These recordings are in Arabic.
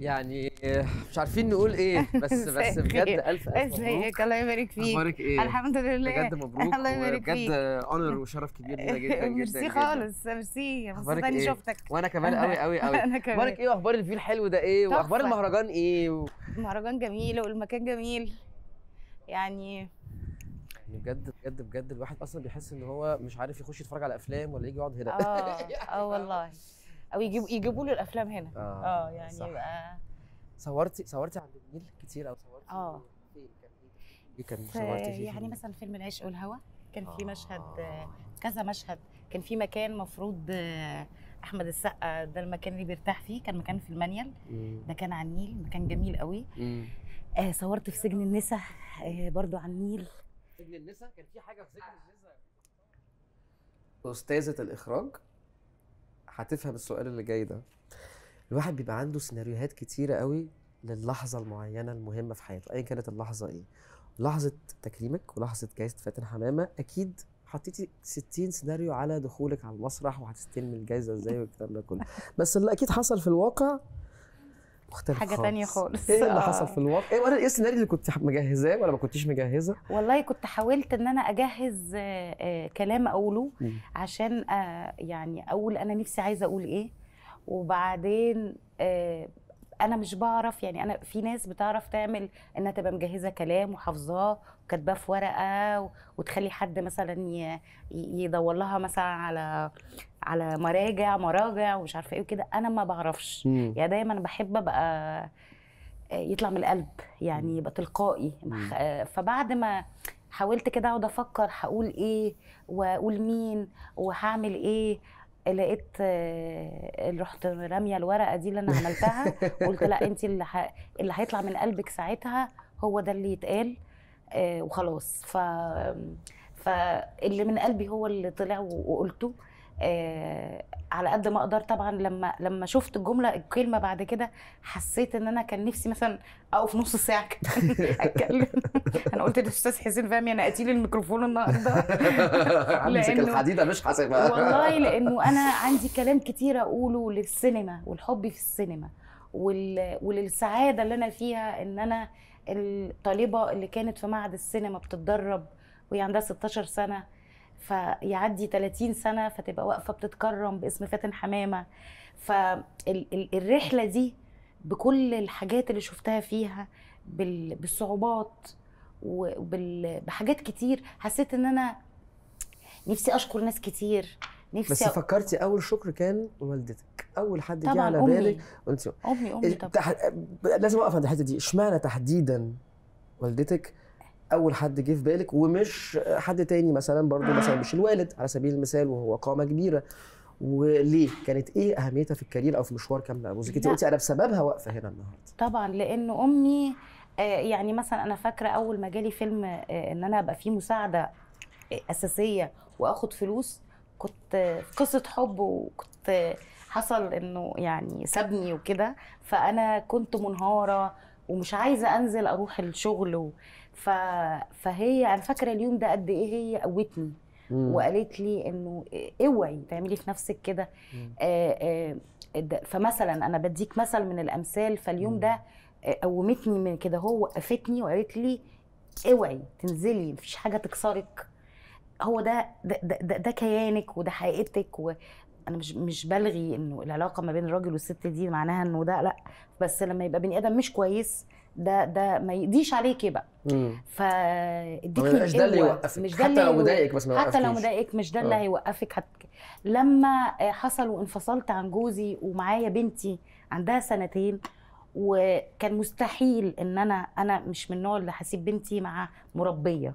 يعني مش عارفين نقول ايه بس بس بجد الف الف ازيك الله يبارك فيك اخبارك ايه الحمد لله بجد مبروك الله يبارك فيك بجد اونر وشرف كبير لينا جدا جدا ميرسي خالص ميرسي مبسوطه اني إيه؟ شفتك وانا كمان قوي قوي قوي انا كمان اخبارك ايه واخبار الفيل الحلو ده ايه واخبار المهرجان ايه المهرجان جميل والمكان جميل يعني يعني بجد بجد بجد الواحد اصلا بيحس ان هو مش عارف يخش يتفرج على افلام ولا يجي يقعد هنا اه اه والله او يجيبوا يجيبوا له الافلام هنا اه, آه يعني صح. يبقى صورتي صورتي عند النيل كتير او صورتي اه فين كان كان صورتي فيه يعني مثلا فيلم العشق والهوى كان في آه. مشهد آه. كذا مشهد كان في مكان مفروض آه، احمد السقا ده المكان اللي بيرتاح فيه كان مكان في المانيال ده كان على النيل مكان جميل قوي آه صورت في سجن النسا آه برضو على النيل سجن النسا كان في حاجه في سجن النسا استاذه الاخراج هتفهم السؤال اللي جاي ده الواحد بيبقى عنده سيناريوهات كتيره قوي للحظه المعينه المهمه في حياته ايا كانت اللحظه ايه لحظه تكريمك ولحظه جائزه فاتن حمامه اكيد حطيتي 60 سيناريو على دخولك على المسرح وهتستلمي الجائزه ازاي والكلام ده كله بس اللي اكيد حصل في الواقع مختلف حاجه خالص. تانية خالص ايه اللي آه. حصل في الوقت ايه وانا إيه السيناريو اللي كنت مجهزاه ولا ما كنتيش مجهزه والله كنت حاولت ان انا اجهز آه، آه، كلام اقوله م. عشان يعني اقول انا نفسي عايزه اقول ايه وبعدين انا مش بعرف يعني انا في ناس بتعرف تعمل انها تبقى مجهزه كلام وحافظاه وكاتباه في ورقه وتخلي حد مثلا يدور لها مثلا على على مراجع مراجع ومش عارفه ايه وكده انا ما بعرفش يعني دايما بحب ابقى آه، يطلع من القلب يعني يبقى تلقائي آه، فبعد ما حاولت كده اقعد افكر هقول ايه واقول مين وهعمل ايه لقيت آه، رحت راميه الورقه دي اللي انا عملتها قلت لا انت اللي اللي هيطلع من قلبك ساعتها هو ده اللي يتقال وخلاص ف فاللي من قلبي هو اللي طلع وقلته آه، على قد ما اقدر طبعا لما لما شفت الجمله الكلمه بعد كده حسيت ان انا كان نفسي مثلا اقف نص ساعه اتكلم انا قلت للاستاذ حسين فهمي انا اتيل الميكروفون النهارده امسك الحديده مش حاسبها والله لانه انا عندي كلام كتير اقوله للسينما والحب في السينما وال... وللسعاده اللي انا فيها ان انا الطالبه اللي كانت في معهد السينما بتتدرب وهي عندها 16 سنه فيعدي 30 سنه فتبقى واقفه بتتكرم باسم فاتن حمامه فالرحله دي بكل الحاجات اللي شفتها فيها بالصعوبات وبحاجات كتير حسيت ان انا نفسي اشكر ناس كتير نفسي بس أ... فكرتي اول شكر كان والدتك اول حد جه على بالك وانت امي امي إيه، طبعا لازم اقف عند الحته دي اشمعنى تحديدا والدتك اول حد جه في بالك ومش حد تاني مثلا برضو مثلا مش الوالد على سبيل المثال وهو قامه كبيره وليه كانت ايه اهميتها في الكارير او في مشوار كامل ابو زكي قلتي انا بسببها واقفه هنا النهارده طبعا لان امي آه، يعني مثلا انا فاكره اول ما جالي فيلم آه، ان انا ابقى فيه مساعده آه، اساسيه واخد فلوس كنت في قصه حب وكنت حصل انه يعني سابني وكده فانا كنت منهاره ومش عايزه انزل اروح الشغل و... ف... فهي انا فاكره اليوم ده قد ايه هي قوتني وقالت لي انه اوعي تعملي في نفسك كده آه، آه، فمثلا انا بديك مثل من الامثال فاليوم ده قومتني من كده هو وقفتني وقالت لي اوعي تنزلي مفيش حاجه تكسرك هو ده ده, ده, ده كيانك وده حقيقتك وانا انا مش مش بلغي انه العلاقه ما بين الراجل والست دي معناها انه ده لا بس لما يبقى بني ادم مش كويس ده ده ما يقضيش عليكي إيه بقى فاديك يعني مش ده اللي يوقفك مش ده حتى لو مضايقك بس ما حتى لو مضايقك مش ده اللي آه. هيوقفك حتى لما آه، حصل وانفصلت عن جوزي ومعايا بنتي عندها سنتين وكان مستحيل ان انا انا مش من النوع اللي هسيب بنتي مع مربيه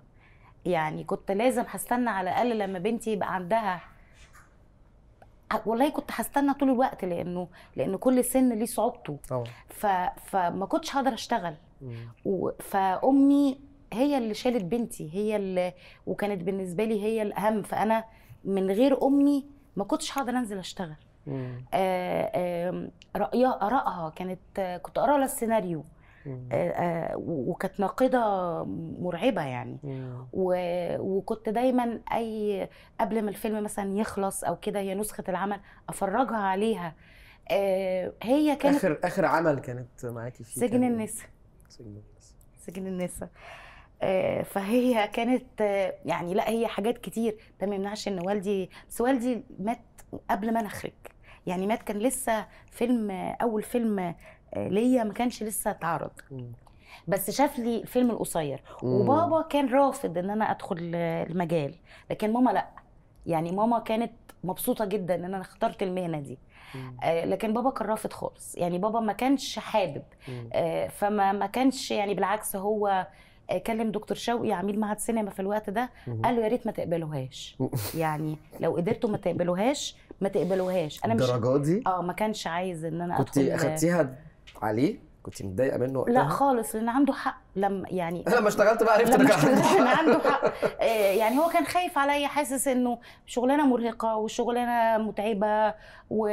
يعني كنت لازم هستنى على الاقل لما بنتي يبقى عندها والله كنت هستنى طول الوقت لانه لان كل سن ليه صعوبته ف... فما كنتش هقدر اشتغل و... فامي هي اللي شالت بنتي هي اللي وكانت بالنسبه لي هي الاهم فانا من غير امي ما كنتش هقدر انزل اشتغل آه آه رايها ارائها كانت كنت اقرا لها السيناريو آه، آه، وكانت ناقده مرعبه يعني و... وكنت دايما اي قبل ما الفيلم مثلا يخلص او كده هي نسخه العمل افرجها عليها آه، هي كانت اخر اخر عمل كانت معاكي فيه سجن النساء سجن النساء سجن النساء فهي كانت يعني لا هي حاجات كتير ده ما يمنعش ان والدي بس والدي مات قبل ما نخرج يعني مات كان لسه فيلم اول فيلم ليا ما كانش لسه اتعرض بس شاف لي الفيلم القصير وبابا كان رافض ان انا ادخل المجال لكن ماما لا يعني ماما كانت مبسوطه جدا ان انا اخترت المهنه دي آه، لكن بابا كان رافض خالص يعني بابا ما كانش حابب آه، فما ما كانش يعني بالعكس هو كلم دكتور شوقي عميل معهد سينما في الوقت ده قال له يا ريت ما تقبلوهاش يعني لو قدرتوا ما تقبلوهاش ما تقبلوهاش انا مش دي اه ما كانش عايز ان انا كنت اخدتيها عليه كنت متضايقه منه وقتها لا خالص لان عنده حق لما يعني لما اشتغلت بقى عرفت لما عنده حق آه، يعني هو كان خايف عليا حاسس انه شغلانه مرهقه وشغلانه متعبه و...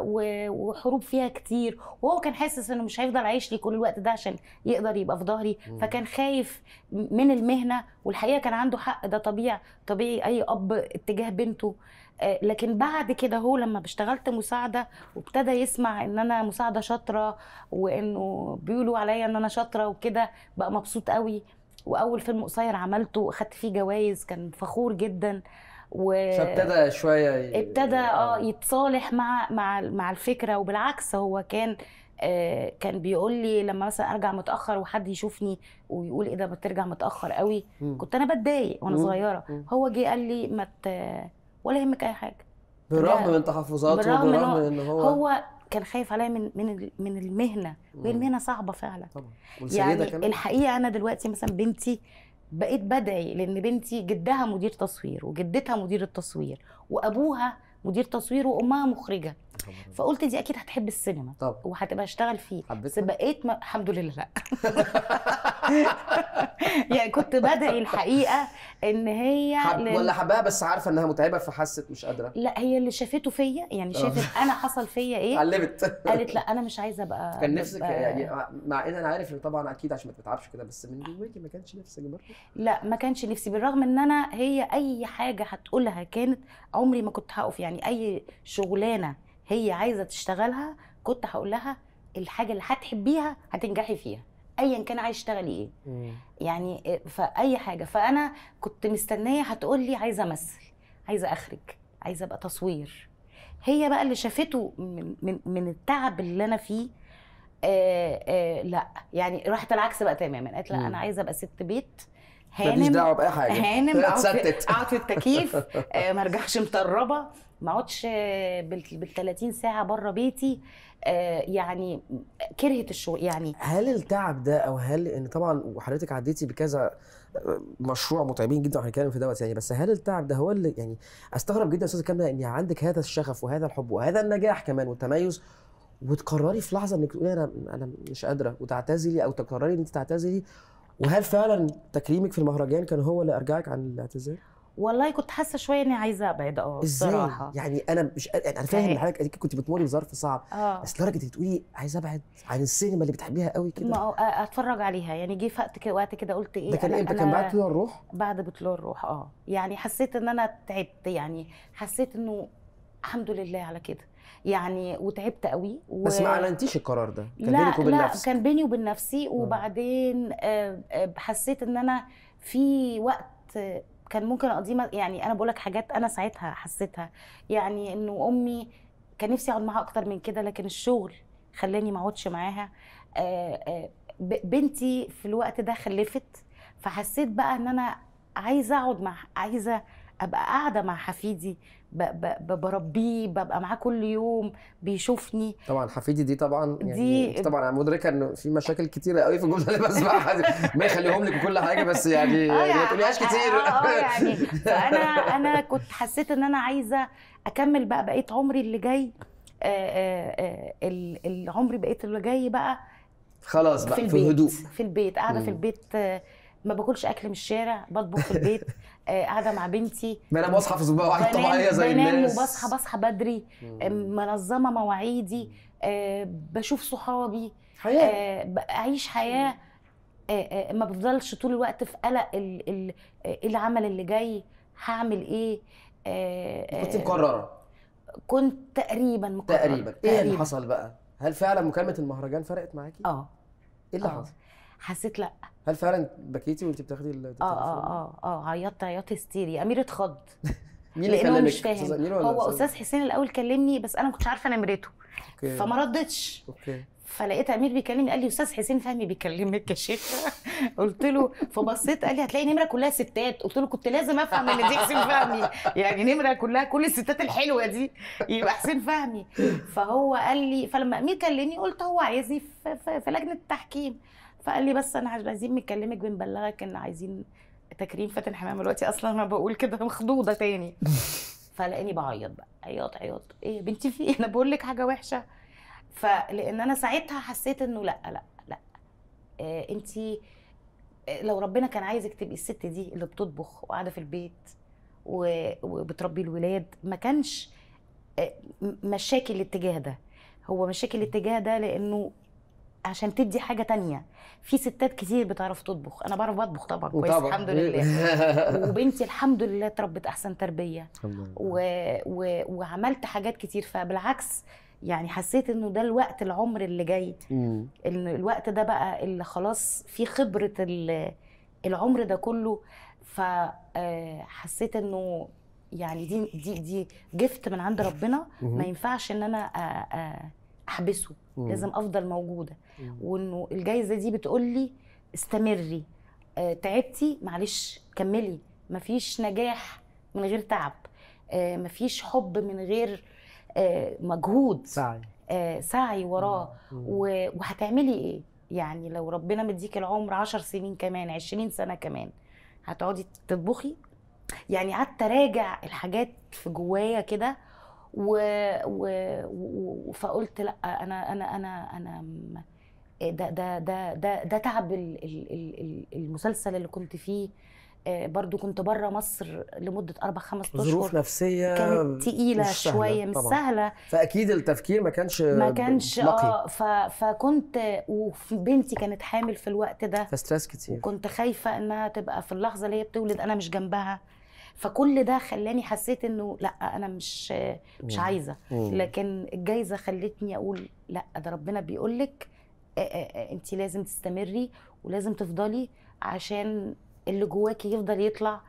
و... وحروب فيها كتير وهو كان حاسس انه مش هيفضل عايش لي كل الوقت ده عشان يقدر يبقى في ظهري فكان خايف من المهنه والحقيقه كان عنده حق ده طبيعي طبيعي اي اب اتجاه بنته آه، لكن بعد كده هو لما اشتغلت مساعده وابتدى يسمع ان انا مساعده شاطره وانه بيقولوا عليا ان انا شاطره وكده بقى مبسوط قوي واول فيلم قصير عملته واخدت فيه جوائز كان فخور جدا و فابتدى شويه ابتدى آه, اه يتصالح مع مع مع الفكره وبالعكس هو كان آه، كان بيقول لي لما مثلا ارجع متاخر وحد يشوفني ويقول ايه ده بترجع متاخر قوي كنت انا بتضايق وانا صغيره هو جه قال لي ما مت... ولا يهمك اي حاجه بالرغم من تحفظاته بالرغم من هو, ان هو هو كان خايف عليا من من من المهنه والمهنه صعبه فعلا طبعا يعني كمان. الحقيقه انا دلوقتي مثلا بنتي بقيت بدعي لان بنتي جدها مدير تصوير وجدتها مدير التصوير وابوها مدير تصوير وامها مخرجه طبعا. فقلت دي اكيد هتحب السينما طبعا. وهتبقى اشتغل فيه بس بقيت ما... الحمد لله لا يعني كنت بدعي الحقيقه ان هي حب ولا حباها بس عارفه انها متعبه فحست مش قادره لا هي اللي شافته فيا يعني آه. شافت انا حصل فيا ايه علمت قالت لا انا مش عايزه ابقى كان نفسك يعني مع ان انا عارف ان طبعا اكيد عشان ما تتعبش كده بس من جواكي ما كانش نفسك برضه لا ما كانش نفسي بالرغم ان انا هي اي حاجه هتقولها كانت عمري ما كنت هقف يعني اي شغلانه هي عايزه تشتغلها كنت هقول لها الحاجه اللي هتحبيها هتنجحي فيها ايا كان عايز تشتغلي ايه يعني فاي حاجه فانا كنت مستنيه هتقول لي عايزه امثل عايزه اخرج عايزه ابقى تصوير هي بقى اللي شافته من من, من التعب اللي انا فيه آآ آه، آآ آه، لا يعني راحت العكس بقى تماما قالت لا انا عايزه ابقى ست بيت هانم دعوه باي حاجه هانم اقعد في التكييف آه، ما ارجعش مطربه ما اقعدش بال 30 ساعه بره بيتي آه، يعني كرهت الشغل يعني هل التعب ده او هل ان طبعا وحضرتك عديتي بكذا آه، مشروع متعبين جدا وهنتكلم في دوت يعني بس هل التعب ده هو اللي يعني استغرب جدا استاذه كامله ان عندك هذا الشغف وهذا الحب وهذا النجاح كمان والتميز وتقرري في لحظه انك تقولي انا انا مش قادره وتعتزلي او تقرري ان انت تعتزلي وهل فعلا تكريمك في المهرجان كان هو اللي ارجعك عن الاعتزال؟ والله كنت حاسه شويه اني عايزه ابعد اه الصراحه يعني انا مش يعني انا فاهم حضرتك كنت بتمري بظرف صعب آه. بس لدرجه تقولي عايزه ابعد عن السينما اللي بتحبيها قوي كده ما اتفرج عليها يعني جه في وقت كده قلت ايه ده كان امتى كان بعد طلوع الروح بعد بطلوع الروح اه يعني حسيت ان انا تعبت يعني حسيت انه الحمد لله على كده يعني وتعبت قوي و... بس ما اعلنتيش القرار ده كان لا بينك وبين لا نفسك. كان بيني وبين نفسي آه. وبعدين آه، آه، حسيت ان انا في وقت كان ممكن اقضيه يعني انا بقول لك حاجات انا ساعتها حسيتها يعني انه امي كان نفسي اقعد معاها اكتر من كده لكن الشغل خلاني ما اقعدش معاها بنتي في الوقت ده خلفت فحسيت بقى ان انا عايزه اقعد مع عايزه ابقى قاعده مع حفيدي بربيه ببقى معاه كل يوم بيشوفني طبعا حفيدي دي طبعا يعني دي طبعا انا مدركه ان في مشاكل كتيره قوي في الجمله اللي بسمعها ما يخليهم لك كل حاجه بس يعني, آه، يعني ما يعني تقوليهاش آه، كتير آه،, اه يعني فانا انا كنت حسيت ان انا عايزه اكمل بقى بقيه عمري اللي جاي العمر بقيت اللي جاي بقى خلاص بقى في, في الهدوء في البيت قاعده في البيت ما باكلش اكل من الشارع بطبخ في البيت آه، قاعده مع بنتي بنام واصحى في واحد طبيعيه زي الناس بنام وبصحى بصحى بدري آه، منظمه مواعيدي آه، بشوف صحابي حياه اعيش حياه ما بفضلش طول الوقت في قلق إيه العمل اللي جاي هعمل ايه كنت مقرره كنت تقريبا مقرره تقريبا ايه اللي حصل بقى هل فعلا مكالمه المهرجان فرقت معاكي اه ايه اللي حصل حسيت لا هل فعلا بكيتي وانت بتاخدي اه اه اه اه عيطت عياط هستيري امير اتخض مين اللي كلمك؟ مش فاهم هو استاذ حسين الاول كلمني بس انا ما كنتش عارفه نمرته فما ردتش اوكي فلقيت امير بيكلمني قال لي استاذ حسين فهمي بيكلمك يا شيخ قلت له فبصيت قال لي هتلاقي نمره كلها ستات قلت له كنت لازم افهم ان دي حسين فهمي يعني نمره كلها كل الستات الحلوه دي يبقى حسين فهمي فهو قال لي فلما امير كلمني قلت هو عايزني في, في, في لجنه التحكيم فقال لي بس انا عايزين نكلمك بنبلغك ان عايزين تكريم فاتن حمامه دلوقتي اصلا انا بقول كده مخضوضه تاني فلقاني بعيط بقى عياط عياط ايه يا بنتي في ايه انا بقول لك حاجه وحشه فلان انا ساعتها حسيت انه لا لا لا إيه انت آه، لو ربنا كان عايزك تبقي الست دي اللي بتطبخ وقاعده في البيت وبتربي الولاد ما كانش آه، مشاكل الاتجاه ده هو مشاكل الاتجاه ده لانه عشان تدي حاجه تانية في ستات كتير بتعرف تطبخ انا بعرف بطبخ طبعا كويس وطبع. الحمد لله وبنتي الحمد لله اتربت احسن تربيه و... و... وعملت حاجات كتير فبالعكس يعني حسيت انه ده الوقت العمر اللي جاي ان الوقت ده بقى اللي خلاص في خبره العمر ده كله فحسيت آه، انه يعني دي دي دي جفت من عند ربنا ما ينفعش ان انا أ... آه، أ... آه، احبسه مم. لازم افضل موجوده وانه الجايزه دي بتقول لي استمري آه تعبتي معلش كملي مفيش نجاح من غير تعب آه مفيش حب من غير آه مجهود سعي آه سعي وراه وهتعملي ايه يعني لو ربنا مديك العمر عشر سنين كمان عشرين سنة كمان هتقعدي تطبخي يعني قعدت اراجع الحاجات في جوايا كده و... و... و... فقلت لا انا انا انا انا ده ده ده ده, ده تعب المسلسل اللي كنت فيه آه، برضو كنت بره مصر لمده اربع خمس اشهر ظروف نفسيه كانت تقيله مش شويه مش سهله فاكيد التفكير ما كانش ما كانش اه فكنت وبنتي كانت حامل في الوقت ده فستريس كتير وكنت خايفه انها تبقى في اللحظه اللي هي بتولد انا مش جنبها فكل ده خلاني حسيت انه لا انا مش مش عايزه لكن الجايزه خلتني اقول لا ده ربنا بيقول لك انت لازم تستمري ولازم تفضلي عشان اللي جواكي يفضل يطلع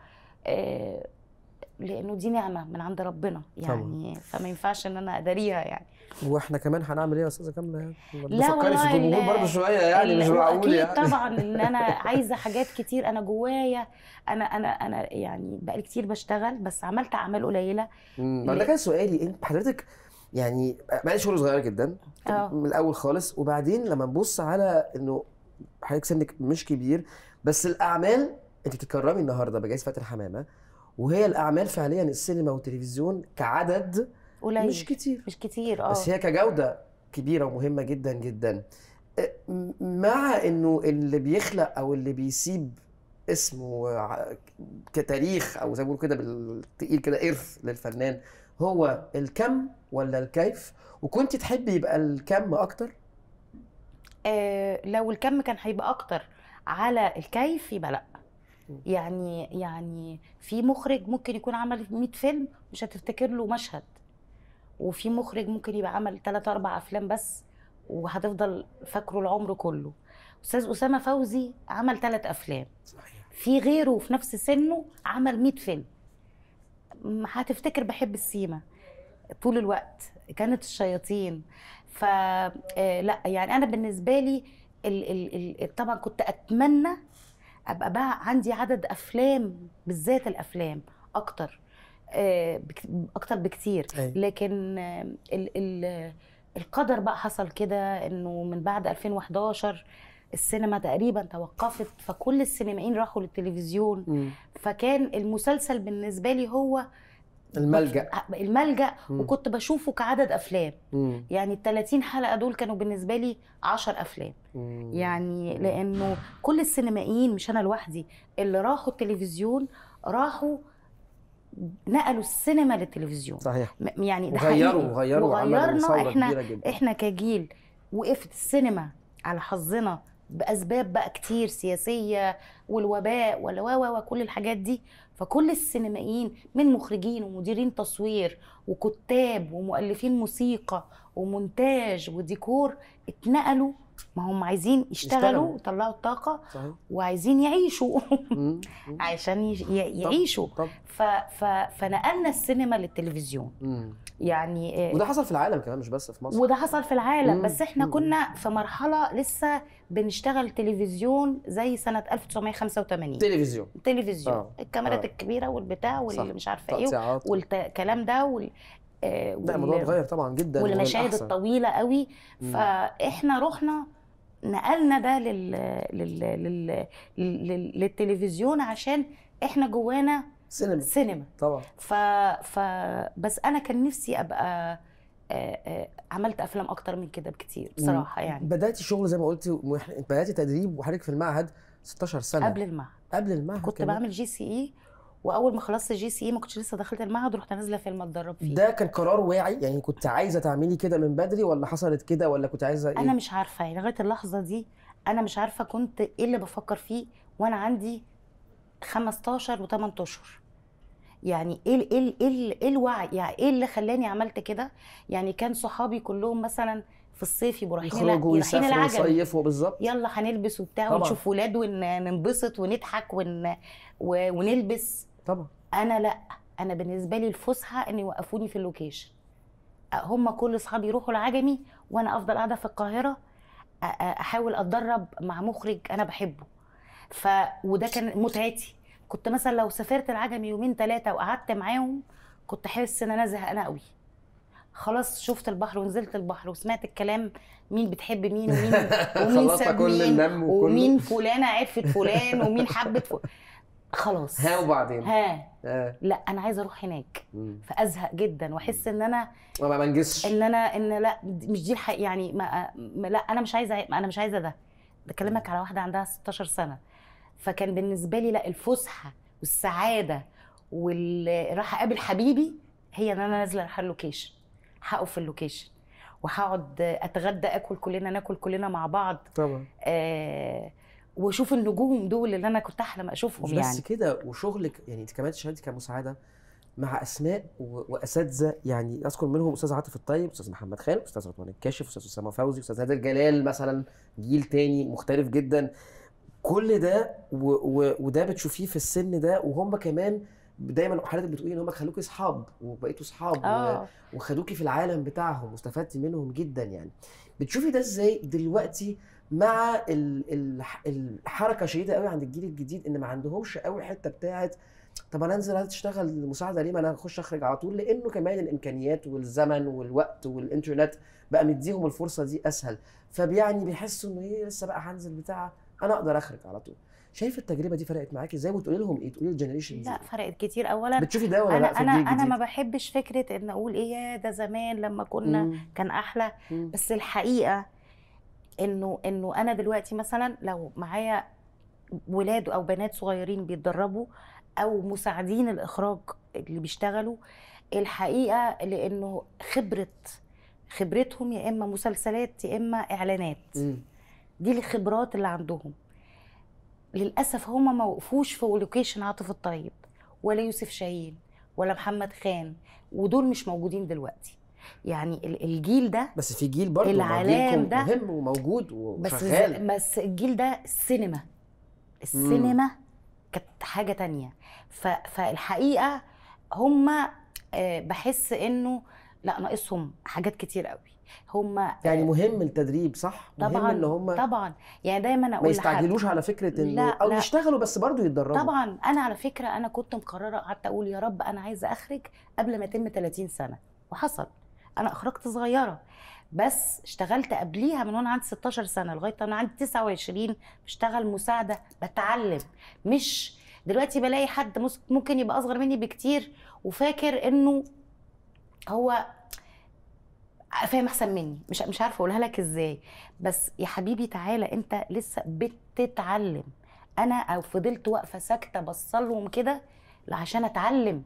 لانه دي نعمه من عند ربنا يعني طبعا. فما ينفعش ان انا اداريها يعني واحنا كمان هنعمل ايه يا استاذه كامله يعني لا فكري في الجمهور برضه شويه يعني مش معقول يعني طبعا ان انا عايزه حاجات كتير انا جوايا انا انا انا يعني بقالي كتير بشتغل بس عملت اعمال قليله ما ده كان سؤالي انت حضرتك يعني بقالي شغل صغيره جدا أوه. من الاول خالص وبعدين لما نبص على انه حضرتك سنك مش كبير بس الاعمال انت بتتكرمي النهارده بجائزه فاتن حمامه وهي الاعمال فعليا السينما والتلفزيون كعدد قليل مش كتير مش كتير اه بس هي كجوده كبيره ومهمه جدا جدا مع انه اللي بيخلق او اللي بيسيب اسمه كتاريخ او زي ما بيقولوا كده بالتقيل كده ارث للفنان هو الكم ولا الكيف وكنت تحبي يبقى الكم اكتر آه لو الكم كان هيبقى اكتر على الكيف يبقى لا يعني يعني في مخرج ممكن يكون عمل 100 فيلم مش هتفتكر له مشهد وفي مخرج ممكن يبقى عمل ثلاث اربع افلام بس وهتفضل فاكره العمر كله استاذ اسامه فوزي عمل ثلاث افلام صحيح في غيره في نفس سنه عمل 100 فيلم هتفتكر بحب السيما طول الوقت كانت الشياطين ف آه، لا يعني انا بالنسبه لي ال ال ال طبعا كنت اتمنى ابقى بقى عندي عدد افلام بالذات الافلام اكتر آه، اكتر بكتير أيوة. لكن ال ال القدر بقى حصل كده انه من بعد 2011 السينما تقريبا توقفت فكل السينمائيين راحوا للتلفزيون م. فكان المسلسل بالنسبه لي هو الملجا الملجا وكنت بشوفه كعدد افلام م. يعني ال 30 حلقه دول كانوا بالنسبه لي 10 افلام م. يعني لانه كل السينمائيين مش انا لوحدي اللي راحوا التلفزيون راحوا نقلوا السينما للتلفزيون صحيح يعني ده غيروا غيروا وغيرنا احنا احنا كجيل وقفت السينما على حظنا باسباب بقى كتير سياسيه والوباء ولا وكل الحاجات دي فكل السينمائيين من مخرجين ومديرين تصوير وكتاب ومؤلفين موسيقى ومونتاج وديكور اتنقلوا ما هم عايزين يشتغلوا ويطلعوا الطاقه صحيح. وعايزين يعيشوا عشان يعيشوا فنقلنا السينما للتلفزيون يعني آه، وده حصل في العالم كمان مش بس في مصر وده حصل في العالم مم. بس احنا كنا في مرحله لسه بنشتغل تلفزيون زي سنه 1985 تلفزيون تلفزيون آه. الكاميرات آه. الكبيره والبتاع واللي مش عارفه ايه والكلام ده وال... آه، لا الموضوع اتغير طبعا جدا والمشاهد الطويله قوي فاحنا رحنا نقلنا ده لل... لل... لل... لل... للتلفزيون عشان احنا جوانا سينما سينما طبعا ف... ف بس انا كان نفسي ابقى آه، آه، عملت افلام اكتر من كده بكتير بصراحه يعني بداتي شغل زي ما قلتي بداتي تدريب وحضرتك في المعهد 16 سنه قبل المعهد قبل المعهد كنت كمان. بعمل جي سي اي واول ما خلصت جي سي اي ما كنتش لسه دخلت المعهد رحت نازله فيلم اتدرب فيه ده كان قرار واعي يعني كنت عايزه تعملي كده من بدري ولا حصلت كده ولا كنت عايزه إيه؟ انا مش عارفه يعني لغايه اللحظه دي انا مش عارفه كنت ايه اللي بفكر فيه وانا عندي 15 و8 اشهر يعني إيه, ايه ال ايه ال ايه الوعي يعني ايه اللي خلاني عملت كده يعني كان صحابي كلهم مثلا في الصيف يبقوا رايحين يخرجوا يسافروا يصيفوا بالظبط يلا هنلبس وبتاع ونشوف ولاد وننبسط ونضحك ون... و... ونلبس طبعا انا لا انا بالنسبه لي الفسحه ان يوقفوني في اللوكيشن هم كل اصحابي يروحوا العجمي وانا افضل قاعده في القاهره احاول اتدرب مع مخرج انا بحبه ف وده كان متعتي كنت مثلا لو سافرت العجمي يومين ثلاثه وقعدت معاهم كنت احس ان انا زهقانه قوي خلاص شفت البحر ونزلت البحر وسمعت الكلام مين بتحب مين ومين ومين ساب مين ومين فلانه عرفت فلان ومين حبت فلان خلاص ها وبعدين ها آه. لا انا عايزه اروح هناك مم. فازهق جدا واحس ان انا ما بنجزش ان انا ان لا مش دي الحقيقه يعني ما لا انا مش عايزه انا مش عايزه ده بكلمك على واحده عندها 16 سنه فكان بالنسبه لي لا الفسحه والسعاده والراحه اقابل حبيبي هي ان انا نازله رايحه اللوكيشن حقه في اللوكيشن وهقعد اتغدى اكل كلنا ناكل كلنا مع بعض طبعا آه واشوف النجوم دول اللي انا كنت احلم اشوفهم يعني بس كده وشغلك يعني انت كمان اشتغلتي كمساعده مع اسماء واساتذه يعني اذكر منهم استاذ عاطف الطيب استاذ محمد خالد استاذ عثمان الكاشف استاذ اسامه فوزي استاذ نادر جلال مثلا جيل تاني مختلف جدا كل ده و و وده بتشوفيه في السن ده وهم كمان دايما حضرتك بتقولي ان هم خلوكي اصحاب وبقيتوا اصحاب آه. وخدوكي في العالم بتاعهم واستفدتي منهم جدا يعني بتشوفي ده ازاي دلوقتي مع الحركه شديده قوي عند الجيل الجديد ان ما عندهمش قوي حته بتاعه طب انا انزل اشتغل مساعده ليه ما انا اخش اخرج على طول لانه كمان الامكانيات والزمن والوقت والانترنت بقى مديهم الفرصه دي اسهل فبيعني بيحسوا انه ايه لسه بقى هنزل بتاع انا اقدر اخرج على طول شايف التجربه دي فرقت معاكي ازاي وتقولي لهم ايه تقولي الجنريشن لا فرقت كتير اولا بتشوفي ده ولا انا لا انا انا ما بحبش فكره ان اقول ايه ده زمان لما كنا مم. كان احلى مم. بس الحقيقه انه انه انا دلوقتي مثلا لو معايا ولاد او بنات صغيرين بيتدربوا او مساعدين الاخراج اللي بيشتغلوا الحقيقه لانه خبره خبرتهم يا اما مسلسلات يا اما اعلانات م. دي الخبرات اللي عندهم للاسف هما ما وقفوش في لوكيشن عاطف الطيب ولا يوسف شاهين ولا محمد خان ودول مش موجودين دلوقتي يعني الجيل ده بس في جيل برضه العلام ده مهم وموجود وشغال بس بس الجيل ده السينما السينما كانت حاجه تانية فالحقيقه هم آه، بحس انه لا ناقصهم حاجات كتير قوي هم يعني آه، مهم التدريب صح مهم اللي ان هم طبعا يعني دايما اقول ما يستعجلوش على فكره انه لا او لا يشتغلوا بس برضه يتدربوا طبعا انا على فكره انا كنت مقرره قعدت اقول يا رب انا عايزه اخرج قبل ما يتم 30 سنه وحصل انا اخرجت صغيره بس اشتغلت قبليها من وانا عندي 16 سنه لغايه وانا عندي 29 بشتغل مساعده بتعلم مش دلوقتي بلاقي حد ممكن يبقى اصغر مني بكتير وفاكر انه هو فاهم احسن مني مش مش عارفه اقولها لك ازاي بس يا حبيبي تعالى انت لسه بتتعلم انا او فضلت واقفه ساكته بصلهم كده عشان اتعلم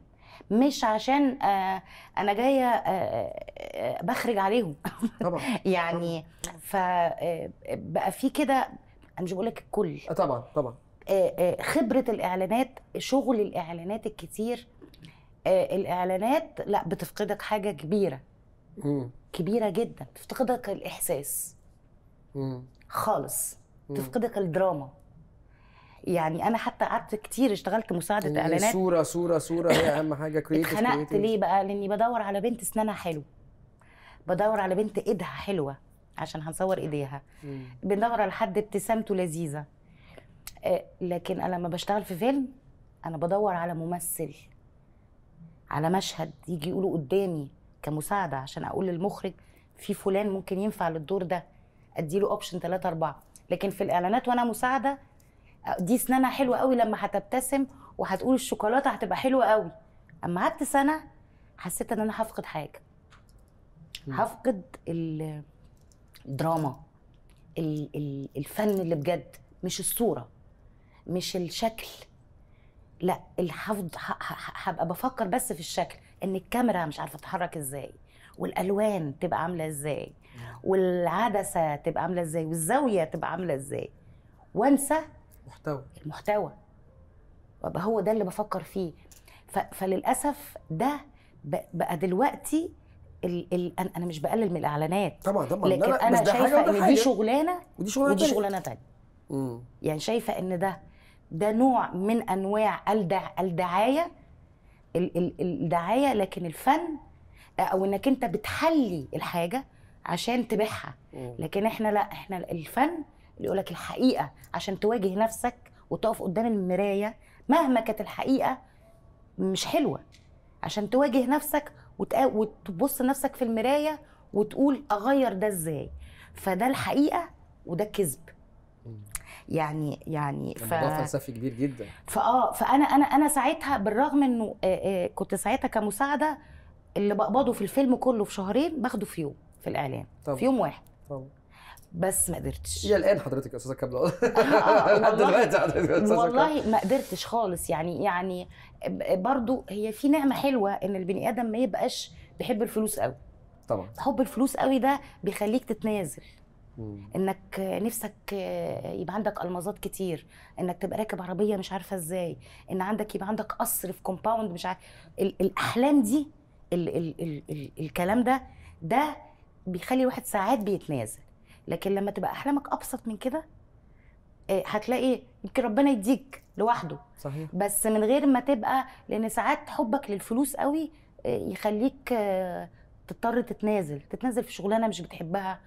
مش عشان آه، انا جايه آه، آه، بخرج عليهم طبعا يعني فبقى في كده انا مش بقول لك الكل طبعا طبعا خبره الاعلانات شغل الاعلانات الكتير الاعلانات لا بتفقدك حاجه كبيره كبيره جدا تفقدك الاحساس خالص تفقدك الدراما يعني انا حتى قعدت كتير اشتغلت مساعده يعني اعلانات صوره صوره صوره هي اهم حاجه كريتيف اتخنقت ليه بقى لاني بدور على بنت اسنانها حلو بدور على بنت ايدها حلوه عشان هنصور ايديها بندور على حد ابتسامته لذيذه آه، لكن انا لما بشتغل في فيلم انا بدور على ممثل على مشهد يجي يقوله قدامي كمساعده عشان اقول للمخرج في فلان ممكن ينفع للدور ده اديله اوبشن ثلاثة أربعة لكن في الاعلانات وانا مساعده دي سنانها حلوه قوي لما هتبتسم وهتقول الشوكولاته هتبقى حلوه قوي اما قعدت سنه حسيت ان انا هفقد حاجه هفقد الدراما الفن اللي بجد مش الصوره مش الشكل لا هبقى بفكر بس في الشكل ان الكاميرا مش عارفه تتحرك ازاي والالوان تبقى عامله ازاي نعم. والعدسه تبقى عامله ازاي والزاويه تبقى عامله ازاي وانسى محتوى المحتوى وابقى هو ده اللي بفكر فيه فللاسف ده بقى دلوقتي ال ال انا مش بقلل من الاعلانات طبعا طبعا لكن لا انا شايفه ان دي شغلانه ودي شغلانه ودي شغلانه تانية يعني شايفه ان ده ده نوع من انواع الدع الدعايه الدعايه لكن الفن آه، او انك انت بتحلي الحاجه عشان تبيعها لكن احنا لا احنا الفن يقول لك الحقيقه عشان تواجه نفسك وتقف قدام المرايه مهما كانت الحقيقه مش حلوه عشان تواجه نفسك وتبص نفسك في المرايه وتقول اغير ده ازاي فده الحقيقه وده كذب يعني،, يعني يعني ف... فلسفي كبير جدا فاه فانا انا انا ساعتها بالرغم انه آه، آه، كنت ساعتها كمساعده اللي بقبضه في الفيلم كله في شهرين باخده في يوم في الاعلام طبعا. في يوم واحد طبعا بس ما قدرتش يا إيه، الان حضرتك يا استاذه كامله لحد آه، دلوقتي حضرتك استاذه والله ما قدرتش خالص يعني يعني برضو هي في نعمه حلوه ان البني ادم ما يبقاش بيحب الفلوس قوي طبعا حب الفلوس قوي ده بيخليك تتنازل انك نفسك يبقى عندك المازات كتير انك تبقى راكب عربيه مش عارفه ازاي ان عندك يبقى عندك قصر في كومباوند مش عارف الاحلام دي ال ال ال ال الكلام ده ده بيخلي الواحد ساعات بيتنازل لكن لما تبقى احلامك ابسط من كده آه، هتلاقي يمكن ربنا يديك لوحده صحيح بس من غير ما تبقى لان ساعات حبك للفلوس قوي آه، يخليك آه، تضطر تتنازل تتنازل في شغلانه مش بتحبها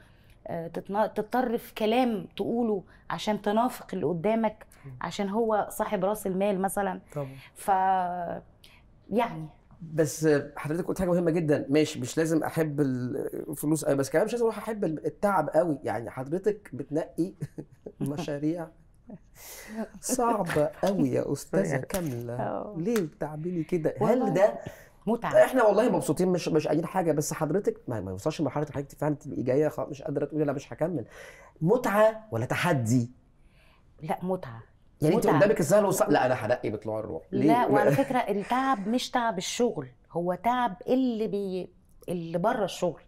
آه، تضطر في كلام تقوله عشان تنافق اللي قدامك عشان هو صاحب راس المال مثلا طبعا ف يعني بس حضرتك قلت حاجه مهمه جدا ماشي مش لازم احب الفلوس قوي بس كمان مش لازم اروح احب التعب قوي يعني حضرتك بتنقي مشاريع صعبه قوي يا استاذه كامله ليه بتعملي كده هل ده متعه احنا والله مبسوطين مش مش قايلين حاجه بس حضرتك ما, ما يوصلش لمرحله حضرتك فعلا تبقي جايه مش قادره تقولي لا مش هكمل متعه ولا تحدي لا متعه يعني انت قدامك ازاي والصعب لا انا هنقي بطلوع الروح ليه؟ لا وعلى فكره التعب مش تعب الشغل هو تعب اللي بي اللي بره الشغل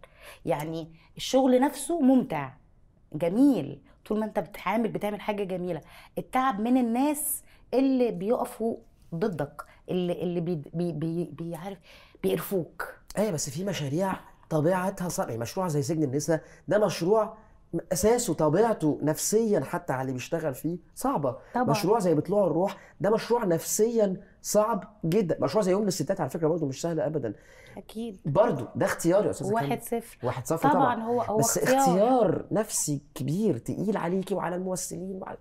يعني الشغل نفسه ممتع جميل طول ما انت بتعامل بتعمل حاجه جميله التعب من الناس اللي بيقفوا ضدك اللي اللي بي بي بي بيعرف بيقرفوك ايوه بس في مشاريع طبيعتها صعبه يعني مشروع زي سجن النساء ده مشروع اساسه طبيعته نفسيا حتى على اللي بيشتغل فيه صعبه طبعا. مشروع زي بطلوع الروح ده مشروع نفسيا صعب جدا مشروع زي يوم للستات على فكره برضه مش سهل ابدا اكيد برضه ده اختيار يا استاذ واحد صفر واحد صفر طبعا, طبعا. هو هو بس اختيار. اختيار نفسي كبير تقيل عليكي وعلى الممثلين وعلى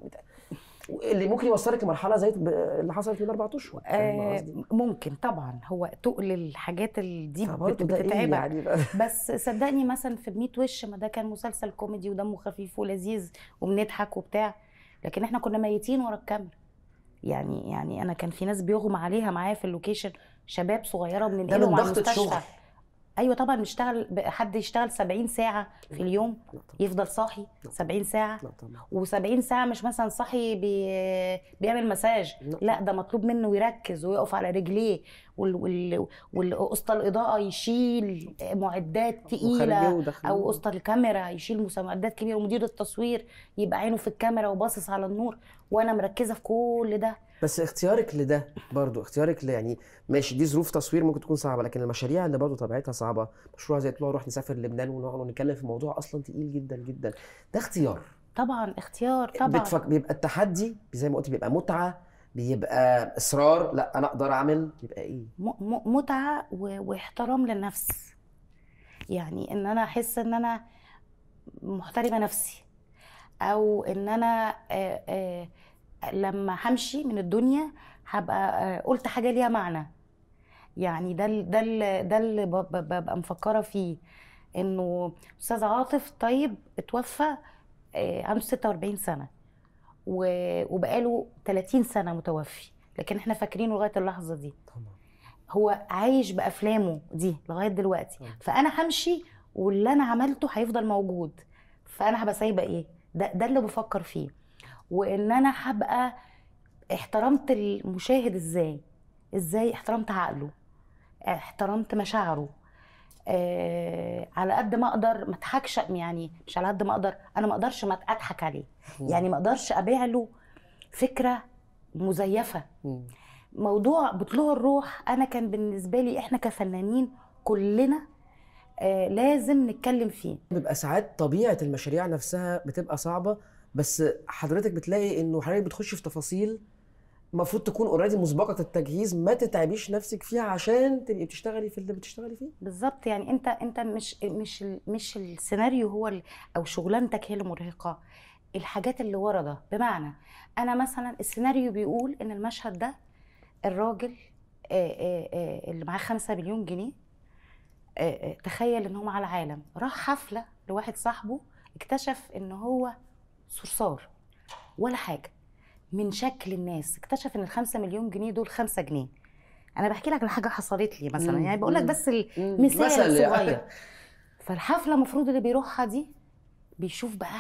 اللي ممكن يوصلك لمرحله زي اللي حصلت من اربع اشهر آه ممكن طبعا هو تقل الحاجات دي إيه بتتعبك يعني بس صدقني مثلا في 100 وش ما ده كان مسلسل كوميدي ودمه خفيف ولذيذ وبنضحك وبتاع لكن احنا كنا ميتين ورا الكاميرا يعني يعني انا كان في ناس بيغمى عليها معايا في اللوكيشن شباب صغيره بننقلهم ضغط الشغل ايوه طبعا بيشتغل حد يشتغل 70 ساعه في اليوم يفضل صاحي 70 ساعه و70 ساعه مش مثلا صاحي بي... بيعمل مساج لا ده مطلوب منه يركز ويقف على رجليه وال... والقسط الاضاءه يشيل معدات تقيله او قسط الكاميرا يشيل معدات كبيره ومدير التصوير يبقى عينه في الكاميرا وباصص على النور وانا مركزه في كل ده بس اختيارك لده برضو اختيارك ل يعني ماشي دي ظروف تصوير ممكن تكون صعبه لكن المشاريع اللي برضو طبيعتها صعبه مشروع زي طلوع نروح نسافر لبنان ونقعد نتكلم في موضوع اصلا تقيل جدا جدا ده اختيار طبعا اختيار طبعا بتفك... بيبقى التحدي زي ما قلت بيبقى متعه بيبقى اصرار لا انا اقدر اعمل بيبقى ايه م... م... متعه و... واحترام للنفس يعني ان انا احس ان انا محترمه نفسي او ان انا آآ آه، آآ آه، لما همشي من الدنيا هبقى آه، قلت حاجه ليها معنى يعني ده ده ده اللي ببقى مفكره فيه انه استاذ عاطف طيب اتوفى آه، عنده 46 سنه وبقاله 30 سنه متوفي لكن احنا فاكرينه لغايه اللحظه دي طبعا هو عايش بافلامه دي لغايه دلوقتي فانا همشي واللي انا عملته هيفضل موجود فانا هبقى سايبه ايه ده ده اللي بفكر فيه وان انا هبقى احترمت المشاهد ازاي ازاي احترمت عقله احترمت مشاعره آه على قد ما اقدر ما اضحكش يعني مش على قد ما اقدر انا ما اقدرش ما اضحك عليه يعني ما اقدرش ابيع له فكره مزيفه موضوع بطلوع الروح انا كان بالنسبه لي احنا كفنانين كلنا آه لازم نتكلم فيه بيبقى ساعات طبيعه المشاريع نفسها بتبقى صعبه بس حضرتك بتلاقي انه حضرتك بتخش في تفاصيل المفروض تكون اوريدي مسبقه التجهيز ما تتعبيش نفسك فيها عشان تبقي بتشتغلي في اللي بتشتغلي فيه بالظبط يعني انت انت مش مش مش السيناريو هو او شغلانتك هي اللي مرهقه الحاجات اللي ورا ده بمعنى انا مثلا السيناريو بيقول ان المشهد ده الراجل اللي معاه 5 مليون جنيه تخيل ان هو معاه العالم راح حفله لواحد صاحبه اكتشف ان هو صرصار ولا حاجه من شكل الناس اكتشف ان الخمسة مليون جنيه دول خمسة جنيه انا بحكي لك على حاجه حصلت لي مثلا يعني بقول لك بس المثال الصغير يعني. فالحفله المفروض اللي بيروحها دي بيشوف بقى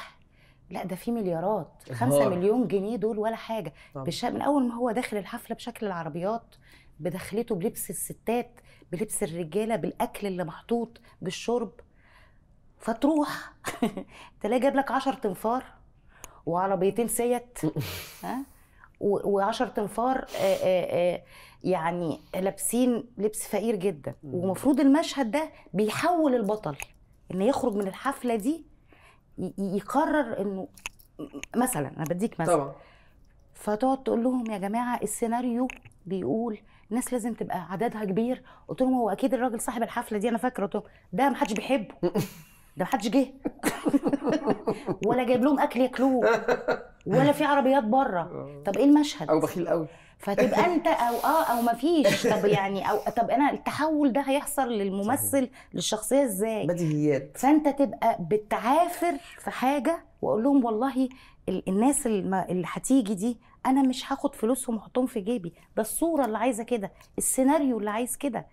لا ده في مليارات الخمسة مليون جنيه دول ولا حاجه بش... من اول ما هو داخل الحفله بشكل العربيات بدخلته بلبس الستات بلبس الرجاله بالاكل اللي محطوط بالشرب فتروح تلاقي جاب لك 10 تنفار وعربيتين سيت ها و10 تنفار آه، آه، آه، يعني لابسين لبس فقير جدا ومفروض المشهد ده بيحول البطل ان يخرج من الحفله دي يقرر انه مثلا انا بديك مثلا طبعا فتقعد تقول لهم يا جماعه السيناريو بيقول الناس لازم تبقى عددها كبير قلت لهم هو اكيد الراجل صاحب الحفله دي انا فاكره ده ما حدش بيحبه ده محدش جه ولا جايب لهم اكل ياكلوه ولا في عربيات بره طب ايه المشهد او بخيل قوي فتبقى انت او اه او مفيش طب يعني او طب انا التحول ده هيحصل للممثل صحيح. للشخصيه ازاي بديهيات فانت تبقى بتعافر في حاجه واقول لهم والله الناس اللي هتيجي دي انا مش هاخد فلوسهم واحطهم في جيبي ده الصوره اللي عايزه كده السيناريو اللي عايز كده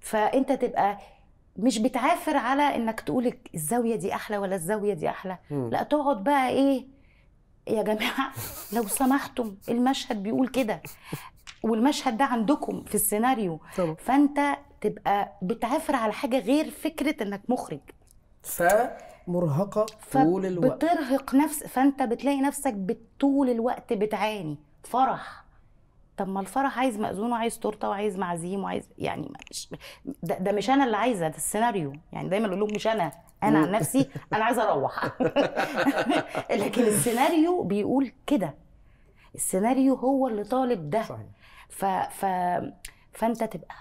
فانت تبقى مش بتعافر على انك تقول الزاويه دي احلى ولا الزاويه دي احلى مم. لا تقعد بقى ايه يا جماعه لو سمحتم المشهد بيقول كده والمشهد ده عندكم في السيناريو طبعا. فانت تبقى بتعافر على حاجه غير فكره انك مخرج ف مرهقه طول الوقت بترهق نفس فانت بتلاقي نفسك طول الوقت بتعاني فرح طب ما الفرح عايز مأذون وعايز تورته وعايز معزيم وعايز يعني مش ده, ده مش انا اللي عايزه ده السيناريو يعني دايما اقول لهم مش انا انا عن نفسي انا عايزه اروح لكن السيناريو بيقول كده السيناريو هو اللي طالب ده صحيح. ف... ف... فانت تبقى